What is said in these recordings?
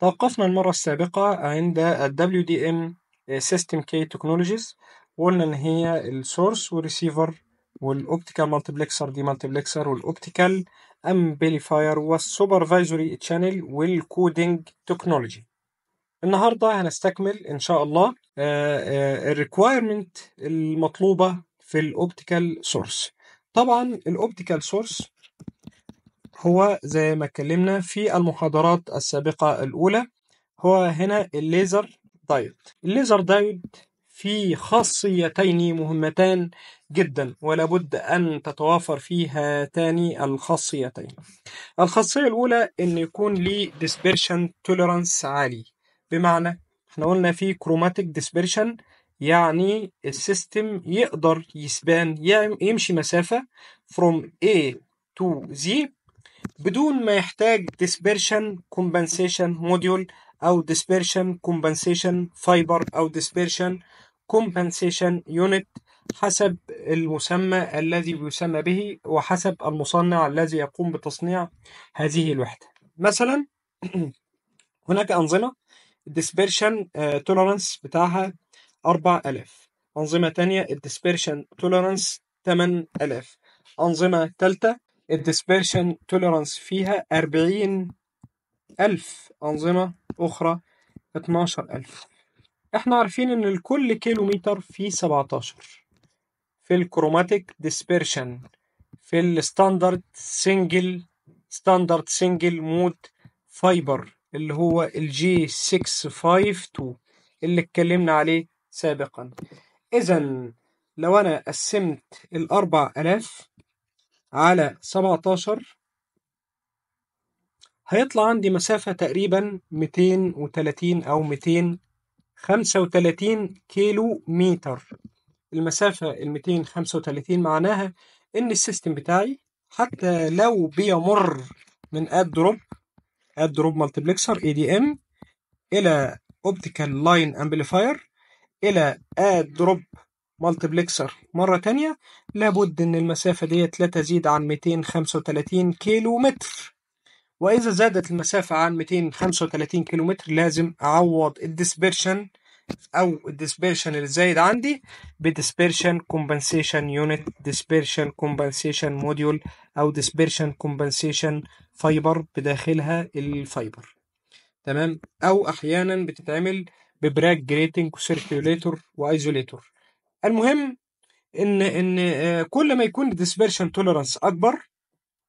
توقفنا المرة السابقة عند ال WDM آه, System K Technologies وقلنا إن هي الـ السورس والريسيفر والاوبتيكال مالتبلكسر دي Amplifier والاوبتيكال امبليفاير والسوبرفايزوري تشانل والكودينج تكنولوجي النهارده هنستكمل ان شاء الله آه، آه، الريكوايرمنت المطلوبه في الاوبتيكال سورس طبعا الاوبتيكال سورس هو زي ما اتكلمنا في المحاضرات السابقة الأولى هو هنا الليزر دايود الليزر دايود في خاصيتين مهمتان جدا ولابد أن تتوافر في هاتان الخاصيتين الخاصية الأولى أن يكون لي dispersion tolerance عالي بمعنى احنا قلنا في chromatic dispersion يعني السيستم يقدر يسبان يمشي مسافة from A to Z بدون ما يحتاج dispersion compensation module أو dispersion compensation fiber أو dispersion compensation unit حسب المسمى الذي يسمى به وحسب المصنع الذي يقوم بتصنيع هذه الوحدة مثلا هناك أنظمة dispersion tolerance بتاعها 4000 أنظمة تانية dispersion tolerance 8000 أنظمة تالتة الديسبيرشن توليرانس فيها 40 ألف أنظمة أخرى 12 ألف احنا عارفين ان لكل كيلومتر فيه 17 في الكروماتيك ديسبيرشن في الستاندرد سنجل ستاندرد سنجل مود فايبر اللي هو الجي 652 اللي اتكلمنا عليه سابقا اذا لو انا قسمت الاربع الاف على 17 هيطلع عندي مسافة تقريبا 230 أو 235 كيلو متر المسافة ال 235 معناها إن السيستم بتاعي حتى لو بيمر من أدروب أدروب مالتبلكسر اي دي ام إلى اوبتيكال لاين امبليفاير الى ادروب مالتبلكسر مرة تانية لابد أن المسافة ديت لا تزيد عن 235 كيلو متر وإذا زادت المسافة عن 235 كيلو متر لازم أعوض الديسبيرشن أو الديسبيرشن اللي زايد عندي بديسبيرشن كومبنسيشن يونت ديسبيرشن كومبنسيشن موديول أو ديسبيرشن كومبنسيشن فايبر بداخلها الفايبر تمام أو أحيانا بتتعمل ببراك جريتنج وسيركيوليتور وأيزوليتور المهم ان ان آه، كل ما يكون الديسبيرشن توليرانس اكبر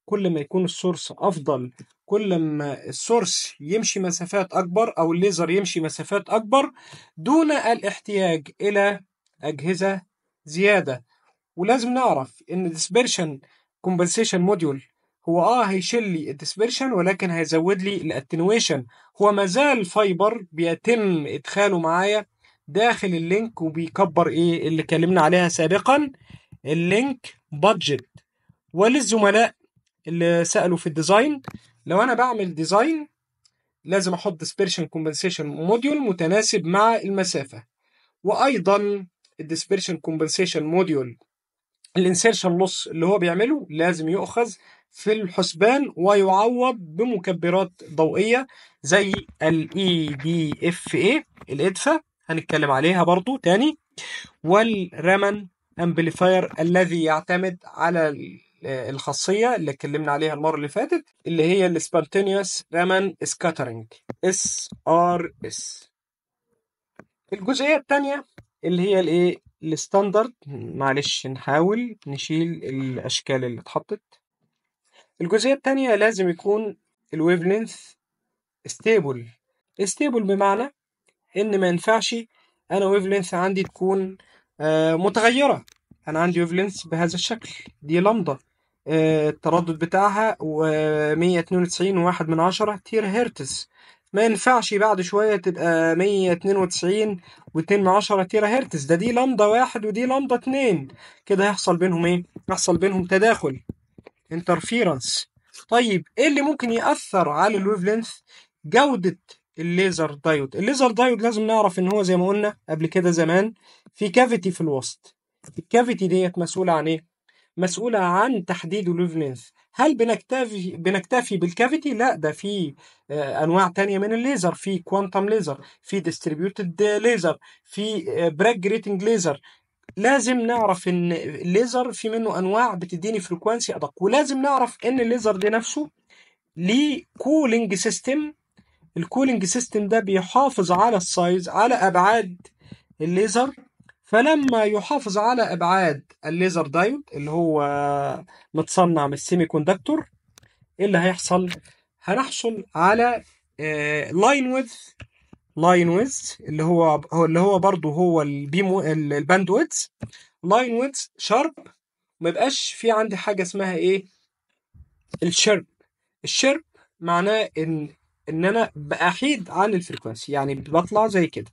كل ما يكون السورس افضل كل ما السورس يمشي مسافات اكبر او الليزر يمشي مسافات اكبر دون الاحتياج الى اجهزه زياده ولازم نعرف ان الديسبيرشن كومبنسيشن موديول هو اه هيشيل لي الديسبيرشن ولكن هيزود لي الاتنويشن هو مازال فايبر بيتم ادخاله معايا داخل اللينك وبيكبر ايه اللي اتكلمنا عليها سابقا اللينك بادجت وللزملاء اللي سالوا في الديزاين لو انا بعمل ديزاين لازم احط ديسبرشن كومبنسيشن موديول متناسب مع المسافه وايضا الديسبرشن كومبنسيشن موديول الانسيرشن لوس اللي هو بيعمله لازم يؤخذ في الحسبان ويعوض بمكبرات ضوئيه زي الاي دي e اف اي الادفا هنتكلم عليها برضو تاني والرمن امبليفاير الذي يعتمد على الخاصيه اللي اتكلمنا عليها المره اللي فاتت اللي هي السبونتينيوس رمن سكاترنج اس ار اس الجزئيه الثانيه اللي هي الايه الستاندرد معلش نحاول نشيل الاشكال اللي اتحطت الجزئيه الثانيه لازم يكون الويف لينث ستيبل ستيبل بمعنى ان ما ينفعش انا ويف عندي تكون آه، متغيره انا عندي ويف بهذا الشكل دي لمضه آه، التردد بتاعها 192 آه، واحد من عشرة تير هرتز ما ينفعش بعد شوية تبقى 192 و2 من عشرة تيرا هرتز ده دي لمضة واحد ودي لمضة اتنين كده هيحصل بينهم ايه؟ هيحصل بينهم تداخل انترفيرنس طيب ايه اللي ممكن يأثر على الويف لينث؟ جودة الليزر دايود الليزر دايود لازم نعرف ان هو زي ما قلنا قبل كده زمان في كافيتي في الوسط الكافيتي ديت مسؤوله عن ايه مسؤوله عن تحديد الويف هل بنكتفي بنكتفي بالكافيتي لا ده في آه، انواع تانية من الليزر في كوانتم ليزر في ديستريبيوتد ليزر في براك جريتنج ليزر لازم نعرف ان الليزر في منه انواع بتديني فريكوانسي ادق ولازم نعرف ان الليزر ده نفسه ليه كولينج سيستم الكولينج سيستم ده بيحافظ على السايز على ابعاد الليزر فلما يحافظ على ابعاد الليزر دايود اللي هو متصنع من السيمي كوندكتور ايه اللي هيحصل هنحصل على لاين ويدث لاين ويدث اللي هو اللي هو برضه هو البيم الباند ويدث لاين ويدث شارب ما يبقاش في عندي حاجه اسمها ايه الشرب الشرب معناه ان ان انا باحيد عن الفريكونسي يعني بطلع زي كده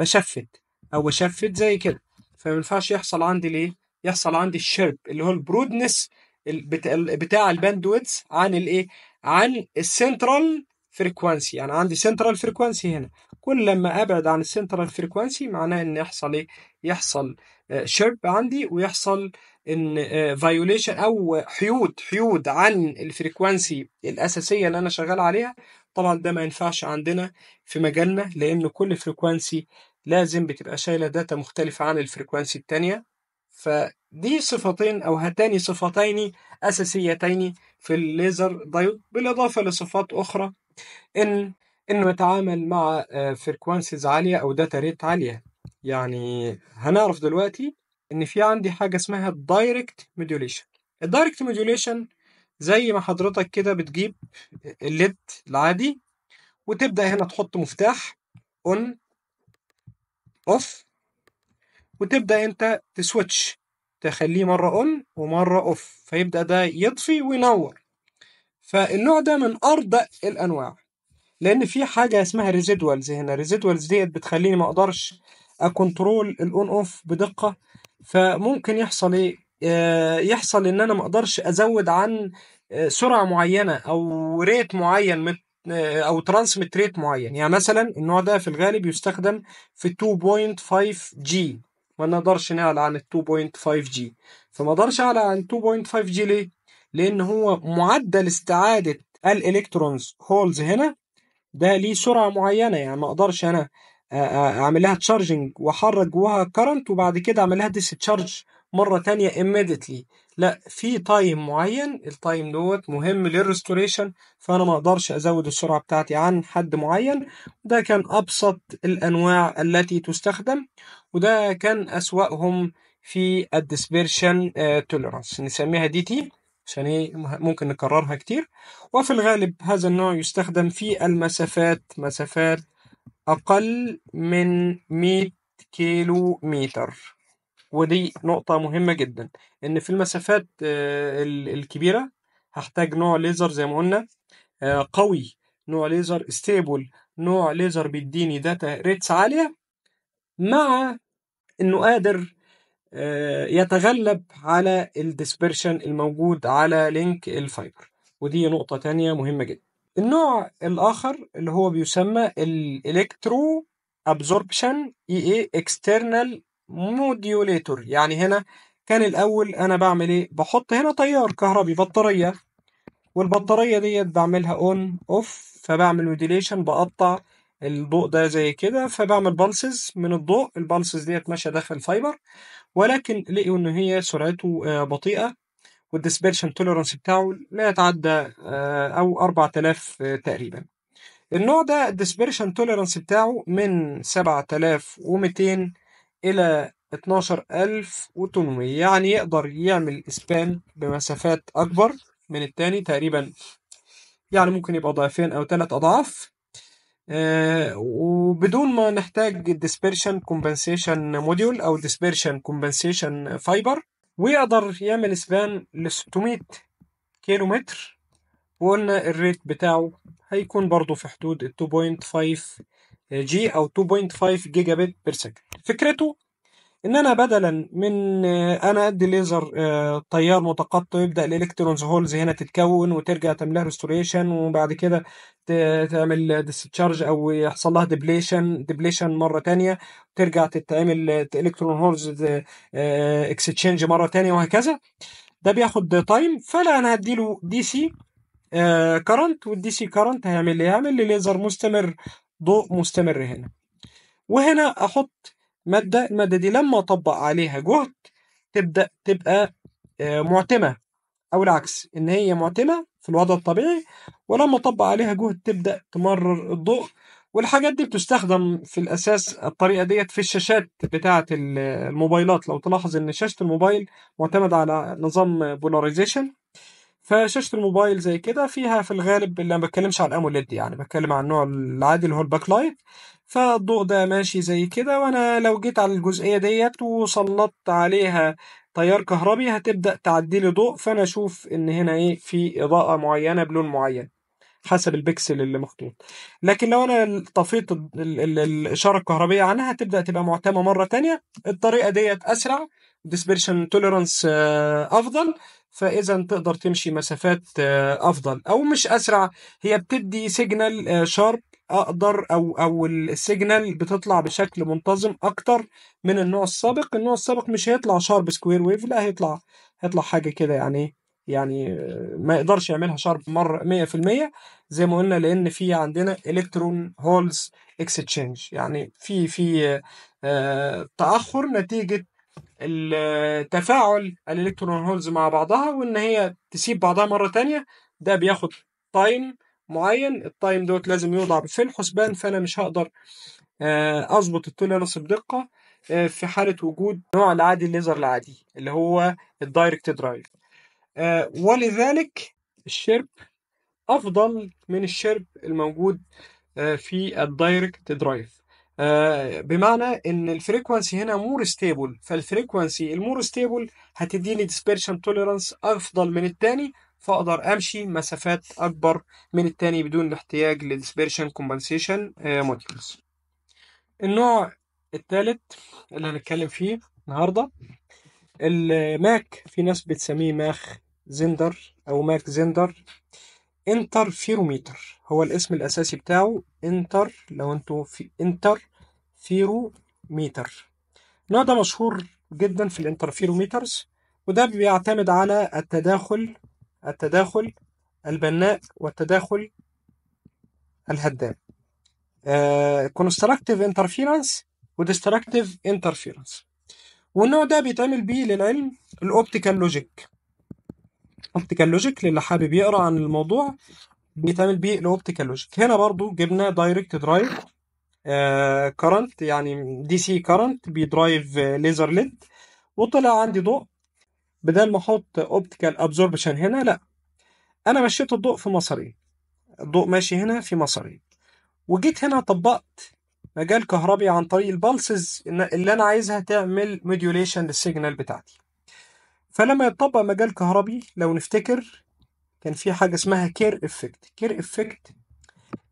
بشفت او بشفت زي كده فما ينفعش يحصل عندي ليه يحصل عندي الشرب اللي هو البرودنس بتاع الباندويدث عن الايه عن السنترال فريكوانسي يعني عندي سنترال فريكوانسي هنا كل لما ابعد عن السنترال فريكوانسي معناه ان يحصل ايه يحصل آه، شرب عندي ويحصل ان فايوليشن آه، او حيود حيود عن الفريكوانسي الاساسيه اللي انا شغال عليها طبعا ده ما ينفعش عندنا في مجالنا لأن كل فريكوانسي لازم بتبقى شايلة داتا مختلفة عن الفريكوانسي الثانيه فدي صفتين أو هاتان صفتين أساسيتين في الليزر دايود بالإضافة لصفات أخرى إن إنه يتعامل مع فريكوانسيز آه، عالية أو داتا ريت عالية يعني هنعرف دلوقتي إن في عندي حاجة اسمها الدايركت موديوليشن الدايركت موديوليشن زي ما حضرتك كده بتجيب الليد العادي وتبدأ هنا تحط مفتاح اون اوف وتبدأ انت تسويتش تخليه مرة اون ومرة اوف فيبدأ ده يطفي وينور فالنوع ده من أردأ الأنواع لأن في حاجة اسمها ريزيدوالز هنا ريزيدوالز ديت بتخليني ما أقدرش أكنترول الأون أوف بدقة فممكن يحصل إيه آه، يحصل ان انا ما اقدرش ازود عن سرعه معينه او ريت معين من او ترانسميت ريت معين يعني مثلا النوع ده في الغالب يستخدم في 2.5 جي ما نقدرش نعلى عن ال 2.5 جي فما اقدرش اعلى عن 2.5 جي ليه لان هو معدل استعاده الالكترونز هولز هنا ده ليه سرعه معينه يعني ما اقدرش انا آه، آه، اعمل لها تشارجنج واحرك جواها كرنت وبعد كده اعمل لها ديستشارج مرة تانية immediately لا في تايم معين التايم دوت مهم للريستوريشن فأنا ما أقدرش أزود السرعة بتاعتي عن حد معين ده كان أبسط الأنواع التي تستخدم وده كان أسوأهم في الديسبيرشن توليرانس آه، نسميها دي تي عشان ايه ممكن نكررها كتير وفي الغالب هذا النوع يستخدم في المسافات مسافات أقل من 100 كيلو متر ودي نقطة مهمة جدا إن في المسافات آه، الكبيرة هحتاج نوع ليزر زي ما قلنا آه، قوي نوع ليزر ستيبل نوع ليزر بيديني داتا ريتس عالية مع إنه قادر آه، يتغلب على الديسبرشن الموجود على لينك الفايبر ودي نقطة تانية مهمة جدا النوع الآخر اللي هو بيسمى الإلكترو أبزوربشن إي إي إكسترنال موديوليتور يعني هنا كان الأول أنا بعمل إيه؟ بحط هنا تيار كهربي بطارية والبطارية ديت بعملها أون أوف فبعمل موديليشن بقطع الضوء ده زي كده فبعمل بالسز من الضوء البالسز ديت ماشية داخل الفايبر ولكن لقيوا إن هي سرعته آه، بطيئة والديسبيرشن توليرانس بتاعه لا يتعدى آه، أو 4000 آه، تقريبا النوع ده الديسبيرشن توليرانس بتاعه من 7200 إلى 12800 يعني يقدر يعمل اسبان بمسافات أكبر من التاني تقريبا يعني ممكن يبقى ضعفين أو ثلاث أضعاف آه وبدون ما نحتاج الديسبيرشن كومبنسيشن موديول أو dispersion كومبنسيشن فايبر ويقدر يعمل سبان ل 600 كيلو متر وقلنا الريت بتاعه هيكون برضه في حدود 2.5 جي او 2.5 جيجا بت بير سكند فكرته ان انا بدلا من آه، انا ادي ليزر تيار آه، متقطع يبدا الالكترونز هولز هنا تتكون وترجع تعمل لها ريستوريشن وبعد كده تعمل ديستشارج او يحصل لها ديبليشن ديبليشن مره تانية وترجع تتعمل الكترون هولز اكستشينج مره تانية وهكذا ده بياخد تايم فلا انا هديله دي سي كرنت والدي سي كرنت هيعمل ايه؟ هيعمل لي ليزر مستمر ضوء مستمر هنا وهنا احط ماده الماده دي لما اطبق عليها جهد تبدا تبقى آه، معتمه او العكس ان هي معتمه في الوضع الطبيعي ولما اطبق عليها جهد تبدا تمرر الضوء والحاجات دي بتستخدم في الاساس الطريقه ديت في الشاشات بتاعه الموبايلات لو تلاحظ ان شاشه الموبايل معتمده على نظام بولاريزيشن فشاشة الموبايل زي كده فيها في الغالب اللي ما بتكلمش عن اموليد يعني بتكلم عن النوع العادي اللي هو الباك لايت فالضوء ده ماشي زي كده وانا لو جيت على الجزئية ديت وسلطت عليها تيار كهربي هتبدأ تعدي لي ضوء فانا اشوف ان هنا ايه في اضاءة معينة بلون معين حسب البكسل اللي مخطوط لكن لو انا طفيت الاشاره الكهربيه عنها هتبدا تبقى معتمه مره تانية الطريقه ديت اسرع ديسبرشن توليرانس آه، افضل فاذا تقدر تمشي مسافات آه، افضل او مش اسرع هي بتدي سيجنال آه، شارب اقدر او او السيجنال بتطلع بشكل منتظم اكتر من النوع السابق النوع السابق مش هيطلع شارب سكوير ويف لا هيطلع هيطلع حاجه كده يعني يعني آه، ما يقدرش يعملها شارب مره 100% زي ما قلنا لان في عندنا الكترون هولز اكستشينج يعني في في تاخر نتيجه التفاعل الالكترون هولز مع بعضها وان هي تسيب بعضها مره تانية ده بياخد تايم معين التايم دوت لازم يوضع في الحسبان فانا مش هقدر آه، اظبط التوليرانس بدقه آه، في حاله وجود نوع العادي الليزر العادي اللي هو الدايركت درايف آه، ولذلك الشرب افضل من الشرب الموجود في الدايركت درايف آه، بمعنى ان الفريكوانسي هنا مور ستيبل فالفريكوانسي المور ستيبل هتديني ديسبيرشن توليرانس افضل من الثاني فاقدر امشي مسافات اكبر من الثاني بدون الاحتياج لديسبيرشن كومبنسيشن موديولز النوع الثالث اللي هنتكلم فيه النهارده الماك في ناس بتسميه ماخ زندر او ماك زندر انترفيروميتر هو الاسم الاساسي بتاعه انتر لو انتوا في انتر فيروميتر النوع ده مشهور جدا في الانترفيروميترز وده بيعتمد على التداخل التداخل البناء والتداخل الهدام كونستراكتيف انترفيرنس وديستراكتيف انترفيرنس والنوع ده بيتعمل بيه للعلم الاوبتيكال لوجيك اوبتيكال لوجيك للي حابب يقرا عن الموضوع بيتعمل بيه الاوبتيكال لوجيك هنا برضو جبنا دايركت درايف كرنت يعني دي سي كرنت بيدرايف ليزر ليد وطلع عندي ضوء بدل ما احط اوبتيكال ابزوربشن هنا لا انا مشيت الضوء في مصري الضوء ماشي هنا في مصري وجيت هنا طبقت مجال كهربي عن طريق البلسز اللي انا عايزها تعمل موديوليشن للسيجنال بتاعتي فلما يتطبق مجال كهربي لو نفتكر كان في حاجه اسمها كير افكت كير افكت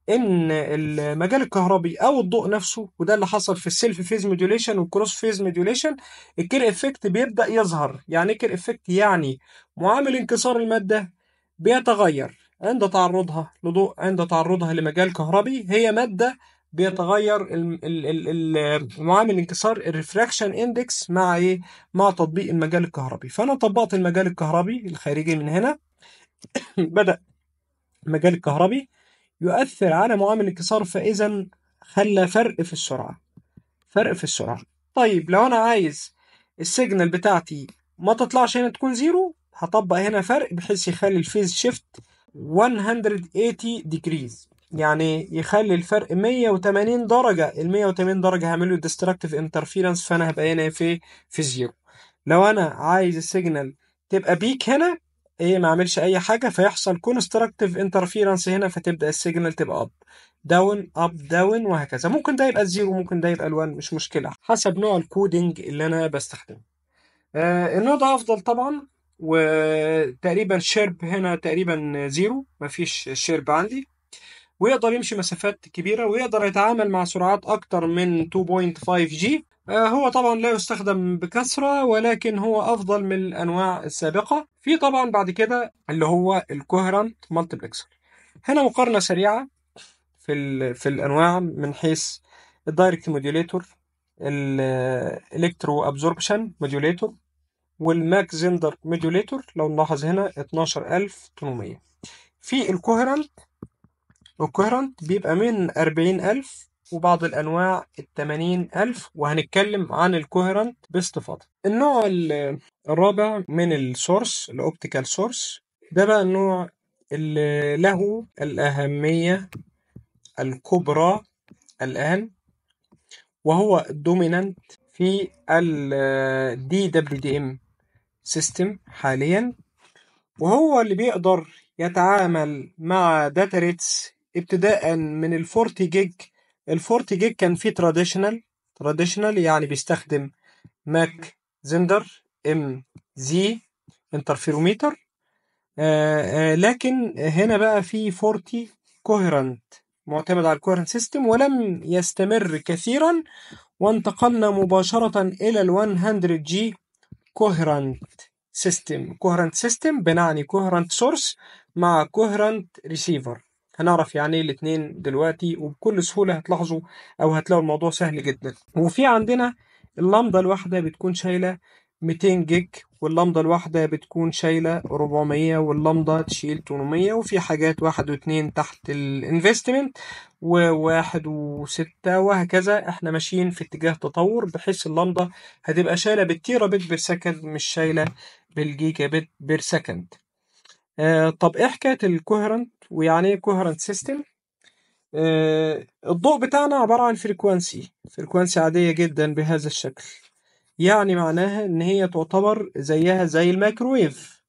ان المجال الكهربي او الضوء نفسه وده اللي حصل في السيلف فيز موديوليشن والكروس فيز موديوليشن الكير افكت بيبدا يظهر يعني ايه كير افكت يعني معامل انكسار الماده بيتغير عند تعرضها لضوء عند تعرضها لمجال كهربي هي ماده بيتغير معامل انكسار الريفراكشن اندكس مع ايه مع تطبيق المجال الكهربي فانا طبقت المجال الكهربي الخارجي من هنا بدا المجال الكهربي يؤثر على معامل انكسار فاذا خلى فرق في السرعه فرق في السرعه طيب لو انا عايز السيجنال بتاعتي ما تطلعش هنا تكون زيرو هطبق هنا فرق بحيث يخلي الفيز شيفت 180 ديجريز يعني يخلي الفرق 180 درجة ال 180 درجة هعمله ديستركتيف انترفيرنس فانا هبقى هنا في في زيرو لو انا عايز السيجنال تبقى بيك هنا ايه ما اعملش اي حاجه فيحصل كونستركتيف انترفيرنس هنا فتبدا السيجنال تبقى اب داون اب داون وهكذا ممكن ده يبقى الزيرو ممكن ده يبقى الوان مش مشكله حسب نوع الكودينج اللي انا بستخدمه آه ده افضل طبعا وتقريبا شيرب هنا تقريبا زيرو مفيش شيرب عندي ويقدر يمشي مسافات كبيره ويقدر يتعامل مع سرعات اكتر من 2.5 جي آه، هو طبعا لا يستخدم بكثرة ولكن هو أفضل من الأنواع السابقة في طبعا بعد كده اللي هو الكوهرنت مالتبلكسر هنا مقارنة سريعة في, في الأنواع من حيث الدايركت موديوليتور الالكترو ابزوربشن موديوليتور والماك زندر موديوليتور لو نلاحظ هنا 12800 في الكوهرنت الكوهيرنت بيبقى من 40000 وبعض الأنواع ال ألف وهنتكلم عن الكوهرنت باستفاضة. النوع الرابع من السورس الأوبتيكال سورس ده بقى النوع اللي له الأهمية الكبرى الآن وهو الدومينانت في ال DWDM سيستم حاليا وهو اللي بيقدر يتعامل مع داتا ريتس ابتداء من ال40 جيج ال40 جيج كان فيه تراديشنال تراديشنال يعني بيستخدم ماك زندر ام زي انترفيروميتر لكن هنا بقى في 40 كوهرنت معتمد على الكوهرنت سيستم ولم يستمر كثيرا وانتقلنا مباشرة إلى ال 100 جي كوهرنت سيستم كوهرنت سيستم بنعني كوهرنت سورس مع كوهرنت ريسيفر هنعرف يعني ايه الاتنين دلوقتي وبكل سهولة هتلاحظوا أو هتلاقوا الموضوع سهل جدا وفي عندنا اللمضة الواحدة بتكون شايلة 200 جيج واللمضة الواحدة بتكون شايلة 400 واللمضة تشيل 800 وفي حاجات واحد واتنين تحت الانفستمنت وواحد وستة وهكذا احنا ماشيين في اتجاه تطور بحيث اللمضة هتبقى شايلة بالتيرا بت بير سكند مش شايلة بالجيجا بت بير سكند آه طب ايه حكاية الكوهرنت ويعني ايه كوهرنت سيستم آه، الضوء بتاعنا عبارة عن فريكوانسي فريكوانسي عادية جدا بهذا الشكل يعني معناها ان هي تعتبر زيها زي الميكرويف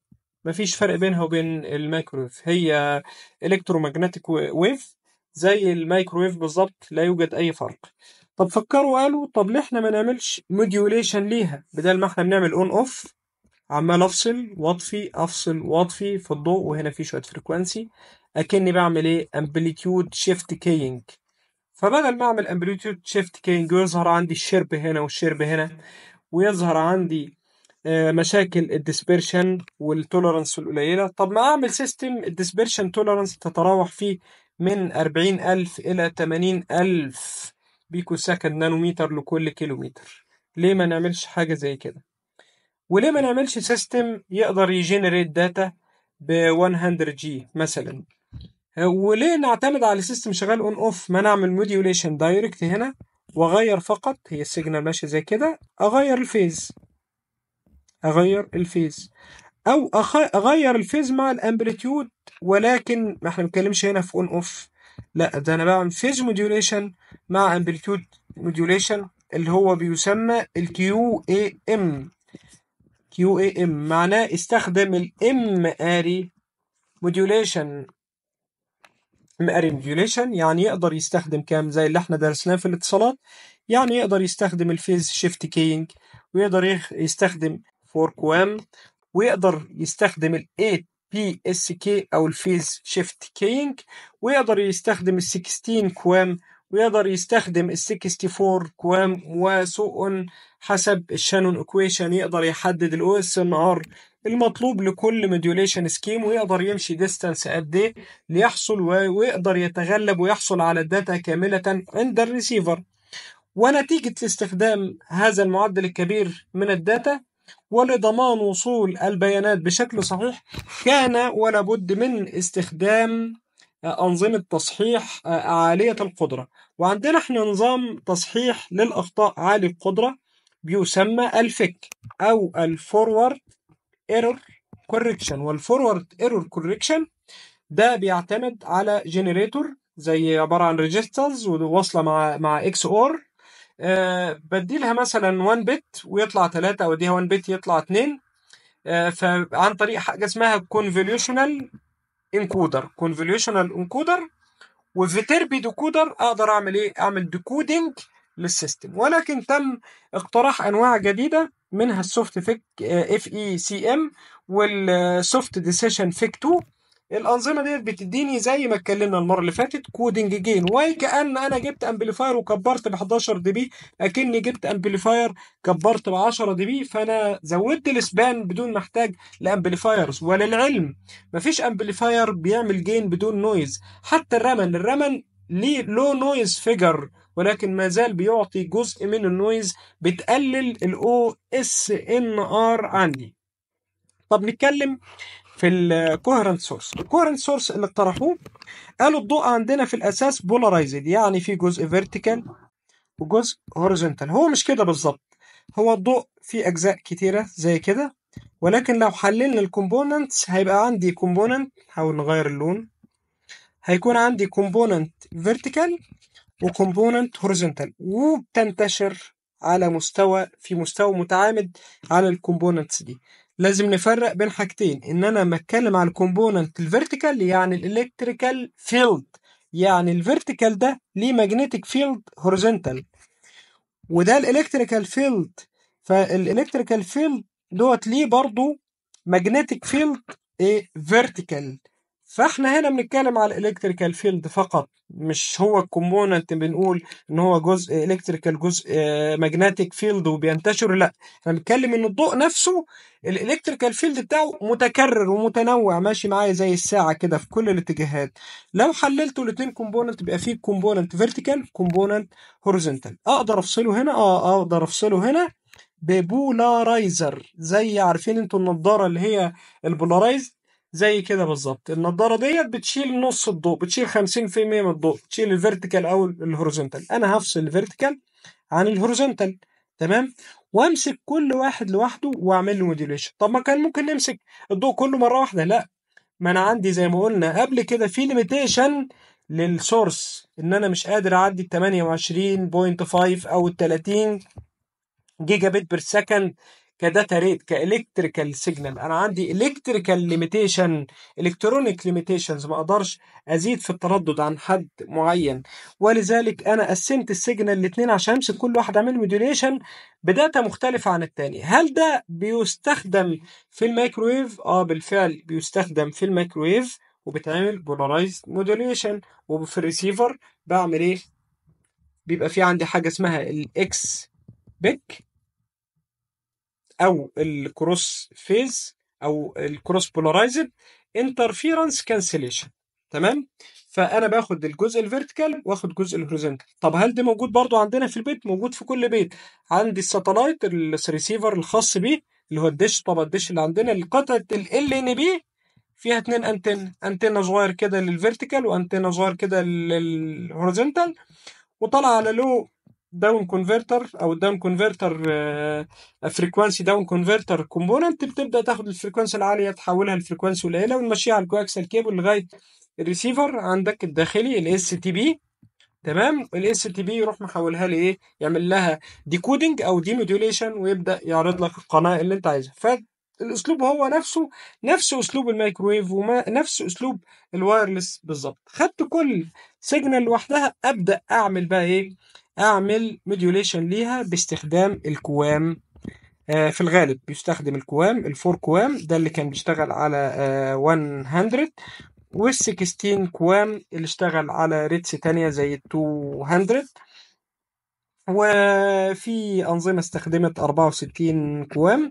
مفيش فرق بينها وبين الميكرويف هي الكترومagnetic ويف زي الميكرويف بالظبط لا يوجد اي فرق طب فكروا قالوا طب ليه احنا ما نعملش موديوليشن ليها بدل ما احنا بنعمل اون اوف عمال افصل واطفي افصل واطفي في الضوء وهنا في شويه فريكوانسي اكني بعمل ايه امبليتيود شيفت كينج فبدل ما اعمل امبليتيود شيفت كينج ويظهر عندي الشرب هنا والشرب هنا ويظهر عندي آه، مشاكل الديسبيرشن والتولرنس القليله طب ما اعمل سيستم الديسبيرشن تولرنس تتراوح فيه من 40000 الى 80000 بيكو سكند نانوميتر لكل كيلومتر ليه ما نعملش حاجه زي كده وليه ما نعملش سيستم يقدر يجنريت داتا ب 100 جي مثلا وليه نعتمد على سيستم شغال اون اوف ما نعمل موديوليشن دايركت هنا واغير فقط هي السيجنال ماشيه زي كده اغير الفيز اغير الفيز او اغير الفيز مع الامبليتيود ولكن ما احنا بنتكلمش هنا في اون اوف لا ده انا بعمل فيز موديوليشن مع امبليتيود موديوليشن اللي هو بيسمى الكيو اي ام كيو اي ام معناه استخدم الام اري Modulation ام اري يعني يقدر يستخدم كام زي اللي احنا درسناه في الاتصالات يعني يقدر يستخدم الفيز شيفت كينج ويقدر يستخدم فور كوام ويقدر يستخدم الـ بي اس كي او الفيز شيفت كينج ويقدر يستخدم ال 16 كوام ويقدر يستخدم ال 64 كوام وسوق حسب الشانون اكويشن يقدر يحدد الاو اس ان ار المطلوب لكل موديوليشن سكيم ويقدر يمشي ديستانس قد ايه ليحصل ويقدر يتغلب ويحصل على الداتا كامله عند الريسيفر ونتيجه استخدام هذا المعدل الكبير من الداتا ولضمان وصول البيانات بشكل صحيح كان ولا بد من استخدام آه، أنظمة تصحيح آه، عالية القدرة وعندنا احنا نظام تصحيح للأخطاء عالي القدرة بيسمى الفك أو الفورورد ايرور كوريكشن والفورورد ايرور كوريكشن ده بيعتمد على جنريتور زي عبارة عن ريجسترز وواصلة مع مع اكس اور آه، بديلها مثلا 1 بت ويطلع 3 او اديها 1 بت يطلع 2 فعن طريق حاجه اسمها كونفوليوشنال انكودر كونفوليوشنال انكودر وفيتربي ديكودر اقدر اعمل ايه اعمل ديكودنج للسيستم ولكن تم اقتراح انواع جديده منها السوفت فيك اف اي سي ام والسوفت ديسيشن فيك 2 الانظمه ديت بتديني زي ما اتكلمنا المره اللي فاتت كودنج جين واي كان انا جبت امبليفاير وكبرت ب 11 دي بي اكني جبت امبليفاير كبرت ب 10 دي بي فانا زودت السبان بدون ما احتاج لامبليفايرز وللعلم مفيش امبليفاير بيعمل جين بدون نويز حتى الرمن الرمن ليه لو نويز فيجر ولكن ما زال بيعطي جزء من النويز بتقلل الاو اس ان ار عندي طب نتكلم في الكوهرنت سورس الكوهرنت سورس اللي اقترحوه قالوا الضوء عندنا في الاساس بولارايزد يعني في جزء فيرتيكال وجزء هوريزونتال هو مش كده بالظبط هو الضوء فيه اجزاء كتيره زي كده ولكن لو حللنا الكومبوننتس هيبقى عندي كومبوننت حاول نغير اللون هيكون عندي كومبوننت فيرتيكال وكومبوننت هوريزونتال وبتنتشر على مستوى في مستوى متعامد على الكومبوننتس دي لازم نفرق بين حاجتين ان انا لما اتكلم على الكومبوننت الفيرتيكال يعني الالكتريكال فيلد يعني الفيرتيكال ده ليه ماجنتيك فيلد هوريزونتال وده الالكتريكال فيلد فالالكتريكال فيلد دوت ليه برضه ماجنتيك فيلد ايه فيرتيكال فاحنا هنا بنتكلم على الالكتريكال فيلد فقط مش هو الكومبوننت بنقول ان هو جزء الكتريكال جزء ماجنتيك آه، فيلد وبينتشر لا احنا بنتكلم ان الضوء نفسه الالكتريكال فيلد بتاعه متكرر ومتنوع ماشي معايا زي الساعه كده في كل الاتجاهات لو حللت الاثنين كومبوننت يبقى فيه كومبوننت فيرتيكال كومبوننت هوريزونتال اقدر افصله هنا اه اقدر افصله هنا ببولارايزر زي عارفين انتوا النضاره اللي هي البولارايز زي كده بالظبط النضاره ديت بتشيل نص الضوء بتشيل 50% من الضوء بتشيل الفيرتيكال او الهوريزونتال انا هفصل الفيرتيكال عن الهوريزونتال تمام وامسك كل واحد لوحده واعمل له موديوليشن طب ما كان ممكن نمسك الضوء كله مره واحده لا ما انا عندي زي ما قلنا قبل كده في ليميتيشن للسورس ان انا مش قادر اعدي ال 28.5 او ال 30 جيجا بت بير سكند كداتا ريت كالكتريكال سيجنال انا عندي الكتريكال ليميتيشن الكترونيك ليميتيشنز ما اقدرش ازيد في التردد عن حد معين ولذلك انا قسمت السيجنال الاثنين عشان امسك كل واحد اعمل ميديوليشن بداتا مختلفه عن الثاني هل ده بيستخدم في الميكرويف اه بالفعل بيستخدم في الميكرويف وبتعمل بولارايز موديوليشن وفي الريسيفر بعمل ايه بيبقى في عندي حاجه اسمها الاكس بيك او الكروس فيز او الكروس بولارايزد انترفيرنس كانسليشن تمام فانا باخد الجزء الفيرتيكال واخد جزء الهوريزونتال طب هل ده موجود برضو عندنا في البيت موجود في كل بيت عندي الساتلايت الريسيفر الخاص بيه اللي هو الدش طبعا الدش اللي عندنا قطعه ال ان بي فيها اتنين انتن انتن صغير كده للفيرتيكال وانتن صغير كده للهوريزونتال وطلع على له داون كونفرتر او الداون كونفرتر فريكوانسي داون كونفرتر كومبوننت بتبدا تاخد الفريكوانسي العاليه تحولها لفريكوانسي قليله ونمشيها على الكواكسل كيبل لغايه الريسيفر عندك الداخلي الاس تي بي تمام الاس تي بي يروح محولها لايه يعمل لها ديكودنج او دي موديوليشن ويبدا يعرض لك القناه اللي انت عايزها فالاسلوب هو نفسه نفس اسلوب الميكرويف ونفس اسلوب الوايرلس بالظبط خدت كل سيجنال لوحدها ابدا اعمل بقى ايه اعمل موديوليشن ليها باستخدام الكوام آه، في الغالب بيستخدم الكوام الفور كوام ده اللي كان بيشتغل على 100 وال16 كوام اللي اشتغل على ريتس تانية زي 200 وفي أنظمة استخدمت 64 كوام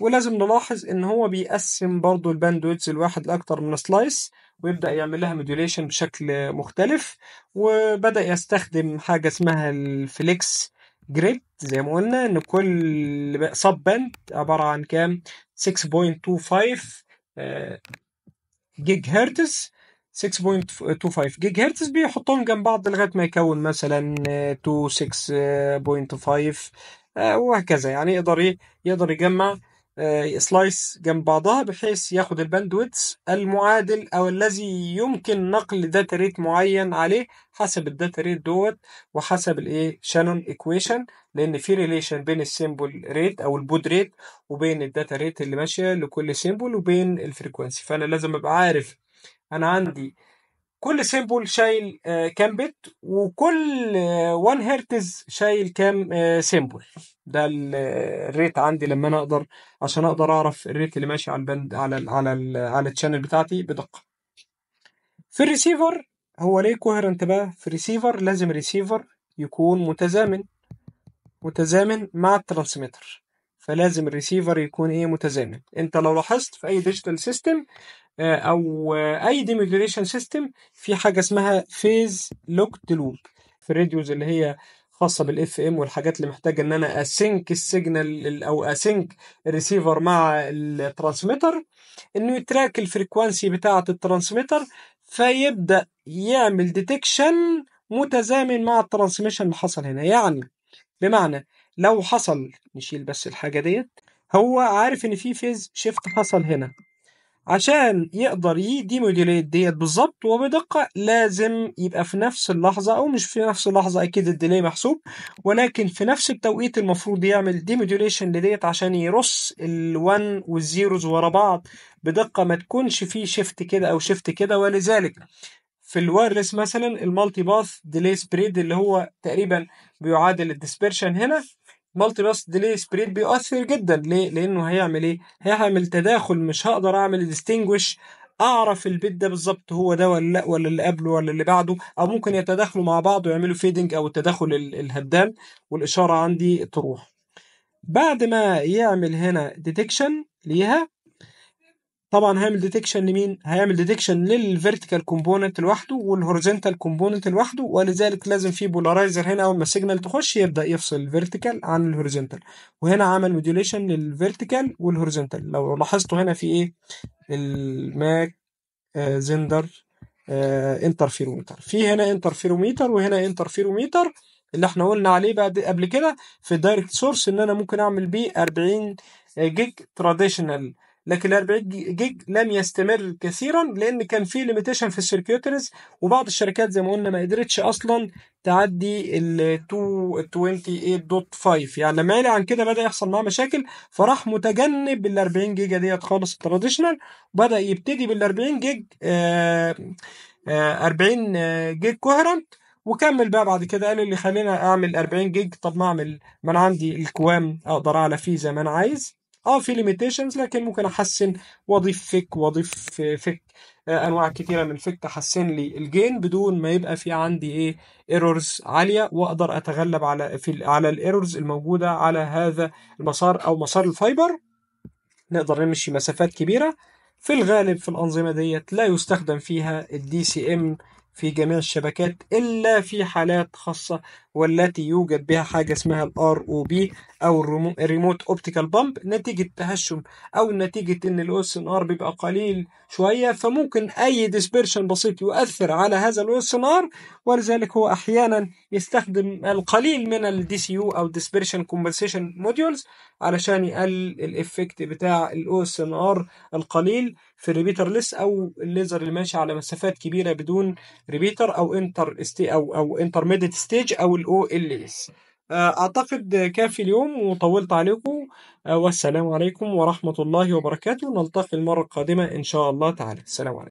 ولازم نلاحظ ان هو بيقسم برضو الباندويتس الواحد لاكتر من سلايس ويبدا يعمل لها موديوليشن بشكل مختلف وبدا يستخدم حاجه اسمها الفليكس جريد زي ما قلنا ان كل سب باند عباره عن كام 6.25 جيج هرتز 6.25 جيج هرتز بيحطهم جنب بعض لغايه ما يكون مثلا 2 6.5 آه، وهكذا يعني يقدر يقدر يجمع سلايس آه، جنب بعضها بحيث ياخد الباندويتس المعادل او الذي يمكن نقل داتا ريت معين عليه حسب الداتا ريت دوت وحسب الايه شانون ايكويشن لان في ريليشن بين السيمبل ريت او البود ريت وبين الداتا ريت اللي ماشيه لكل سيمبل وبين الفريكوانسي فانا لازم ابقى عارف انا عندي كل سيمبل شايل آه، كام بت وكل 1 آه، هرتز شايل كام آه، سيمبل ده الريت عندي لما انا اقدر عشان اقدر اعرف الريت اللي ماشي على البند على الـ على الـ على التشانل بتاعتي بدقه في الريسيفر هو ليه كوهرنت بقى في الريسيفر لازم الريسيفر يكون متزامن متزامن مع الترانسميتر فلازم الريسيفر يكون ايه متزامن انت لو لاحظت في اي ديجيتال آه، سيستم او اي ديميجريشن سيستم في حاجه اسمها فيز لوكت لوب في الراديوز اللي هي خاصه بالاف ام والحاجات اللي محتاجه ان انا اسينك السيجنال او اسينك الريسيفر مع الترانسميتر انه يتراك الفريكوانسي بتاعه الترانسميتر فيبدا يعمل ديتكشن متزامن مع الترانسميشن اللي حصل هنا يعني بمعنى لو حصل نشيل بس الحاجه ديت هو عارف ان في فيز شيفت حصل هنا عشان يقدر يديموديوليت ديت بالظبط وبدقة لازم يبقى في نفس اللحظة أو مش في نفس اللحظة أكيد الديلي محسوب ولكن في نفس التوقيت المفروض يعمل ديموديوليشن لديت عشان يرص ال1 والزيروز ورا بعض بدقة ما تكونش في شيفت كده أو شيفت كده ولذلك في الوايرلس مثلا المالتي باث ديلي سبريد اللي هو تقريبا بيعادل الديسبرشن هنا مالتي باس ديلي سبريد بيؤثر جدا ليه لانه هيعمل ايه هيعمل تداخل مش هقدر اعمل ديستنجوش اعرف البيت ده بالظبط هو ده ولا لا ولا اللي قبله ولا اللي بعده او ممكن يتداخلوا مع بعض ويعملوا فيدنج او التداخل الهدام والاشاره عندي تروح بعد ما يعمل هنا ديتكشن ليها طبعا هيعمل ديتكشن لمين؟ هيعمل ديتكشن للفيرتيكال كومبوننت لوحده والهوريزونتال كومبوننت لوحده ولذلك لازم في بولارايزر هنا اول ما السيجنال تخش يبدا يفصل الفيرتيكال عن الهوريزونتال وهنا عمل موديوليشن للفيرتيكال والهوريزونتال لو لاحظتوا هنا في ايه؟ الماك زندر آه انترفيروميتر في هنا انترفيروميتر وهنا انترفيروميتر اللي احنا قلنا عليه بعد قبل كده في الدايركت سورس ان انا ممكن اعمل بيه 40 جيج تراديشنال لكن ال 40 جيج لم يستمر كثيرا لان كان في ليميتيشن في السيركيوترز وبعض الشركات زي ما قلنا ما قدرتش اصلا تعدي ال 228.5 يعني لما قال عن كده بدا يحصل معاه مشاكل فراح متجنب ال 40 جيجا ديت خالص التراديشنال وبدا يبتدي بال 40 جيج آآ آه، آه، 40 آه، جيج كوهرنت وكمل بقى بعد كده قال اللي خلينا اعمل 40 جيج طب ما اعمل ما انا عندي الكوام اقدر اعلى فيه زي ما انا عايز اه في ليميتيشنز لكن ممكن احسن واضيف فيك واضيف فيك آه، انواع كتيره من الفيك تحسن لي الجين بدون ما يبقى في عندي ايه ايرورز عاليه واقدر اتغلب على في على الايرورز الموجوده على هذا المسار او مسار الفايبر نقدر نمشي مسافات كبيره في الغالب في الانظمه ديت لا يستخدم فيها الدي سي ام في جميع الشبكات إلا في حالات خاصة والتي يوجد بها حاجة اسمها الار او بي أو الريموت أوبتيكال بامب نتيجة تهشم أو نتيجة إن ان ار بيبقى قليل شوية فممكن أي ديسبرشن بسيط يؤثر على هذا ان ار ولذلك هو أحيانا يستخدم القليل من الدي سي يو أو ديسبرشن كومبنسيشن موديولز علشان يقلل الإفكت بتاع ان ار القليل في الريبيتر ليس او الليزر اللي ماشي على مسافات كبيره بدون ريبيتر او انتر استي او او انترميديت ستيج او الاو ال اس آه، اعتقد كافي اليوم وطولت عليكم آه، والسلام عليكم ورحمه الله وبركاته نلتقي المره القادمه ان شاء الله تعالى السلام عليكم